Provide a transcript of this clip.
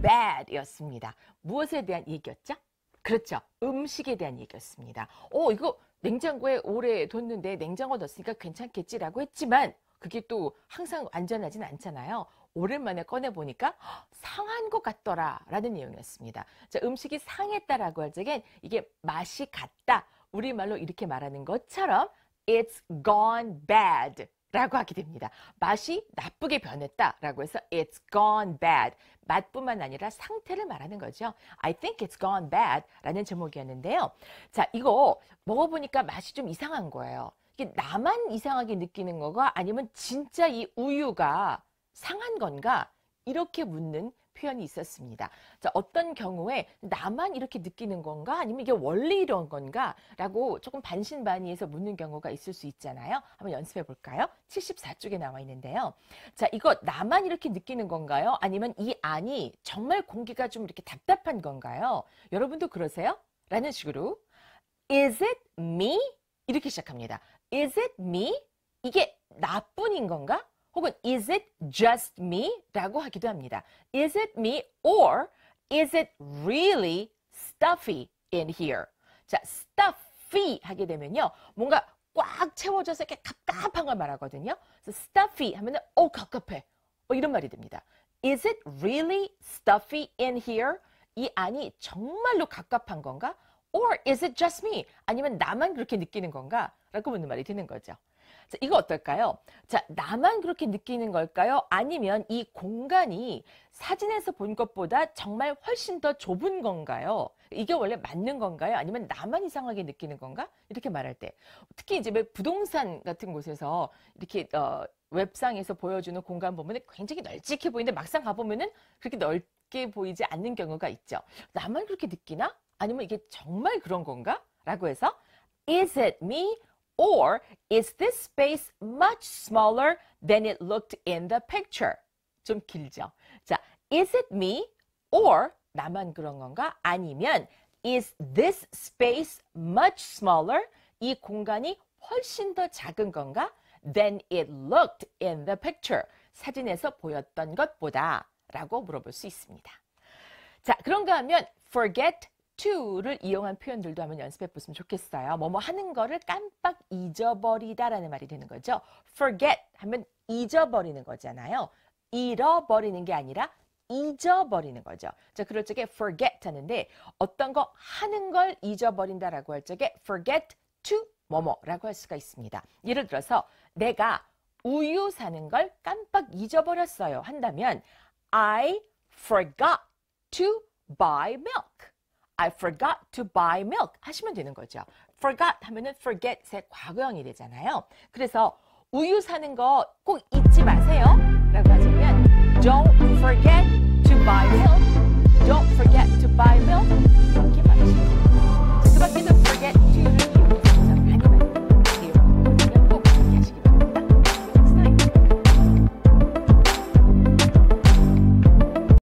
b a d 였습니다 무엇에 대한 얘기였죠? 그렇죠. 음식에 대한 얘기였습니다. 오, 어, 이거 냉장고에 오래 뒀는데 냉장고 넣었으니까 괜찮겠지라고 했지만 그게 또 항상 안전하진 않잖아요. 오랜만에 꺼내보니까 상한 것 같더라 라는 내용이었습니다. 자, 음식이 상했다라고 할 적엔 이게 맛이 같다. 우리말로 이렇게 말하는 것처럼 It's gone bad. 라고 하게 됩니다. 맛이 나쁘게 변했다 라고 해서 it's gone bad. 맛뿐만 아니라 상태를 말하는 거죠. I think it's gone bad 라는 제목이었는데요. 자, 이거 먹어보니까 맛이 좀 이상한 거예요. 이게 나만 이상하게 느끼는 거가 아니면 진짜 이 우유가 상한 건가? 이렇게 묻는 표현이 있었습니다. 자, 어떤 경우에 나만 이렇게 느끼는 건가 아니면 이게 원래 이런 건가라고 조금 반신반의해서 묻는 경우가 있을 수 있잖아요. 한번 연습해 볼까요? 74쪽에 나와 있는데요. 자, 이거 나만 이렇게 느끼는 건가요? 아니면 이 안이 정말 공기가 좀 이렇게 답답한 건가요? 여러분도 그러세요? 라는 식으로 Is it me? 이렇게 시작합니다. Is it me? 이게 나뿐인 건가? 혹은 is it just me? 라고 하기도 합니다. is it me or is it really stuffy in here? 자, stuffy 하게 되면요. 뭔가 꽉 채워져서 이렇게 갑갑한 걸 말하거든요. 그래서 stuffy 하면은 어 갑갑해. 어, 이런 말이 됩니다. Is it really stuffy in here? 이 안이 정말로 갑갑한 건가? Or is it just me? 아니면 나만 그렇게 느끼는 건가? 라고 묻는 말이 되는 거죠. 자, 이거 어떨까요? 자, 나만 그렇게 느끼는 걸까요? 아니면 이 공간이 사진에서 본 것보다 정말 훨씬 더 좁은 건가요? 이게 원래 맞는 건가요? 아니면 나만 이상하게 느끼는 건가? 이렇게 말할 때. 특히 이제 왜 부동산 같은 곳에서 이렇게, 어, 웹상에서 보여주는 공간 보면 굉장히 널찍해 보이는데 막상 가보면은 그렇게 넓게 보이지 않는 경우가 있죠. 나만 그렇게 느끼나? 아니면 이게 정말 그런 건가? 라고 해서 Is it me Or is this space much smaller than it looked in the picture? 좀 길죠. 자, is it me or 나만 그런 건가? 아니면 is this space much smaller? 이 공간이 훨씬 더 작은 건가? than it looked in the picture. 사진에서 보였던 것보다 라고 물어볼 수 있습니다. 자, 그런가 하면 forget to를 이용한 표현들도 한번 연습해 보시면 좋겠어요. 뭐뭐 뭐 하는 거를 깜빡 잊어버리다라는 말이 되는 거죠. forget 하면 잊어버리는 거잖아요. 잃어버리는 게 아니라 잊어버리는 거죠. 자, 그럴 적에 forget 하는데 어떤 거 하는 걸 잊어버린다라고 할 적에 forget to 뭐뭐라고 할 수가 있습니다. 예를 들어서 내가 우유 사는 걸 깜빡 잊어버렸어요 한다면 I forgot to buy milk. I forgot to buy milk 하시면 되는 거죠. forgot 하면은 forget의 과거형이 되잖아요. 그래서 우유 사는 거 꼭 잊지 마세요. 라고 하시면 don't forget to buy milk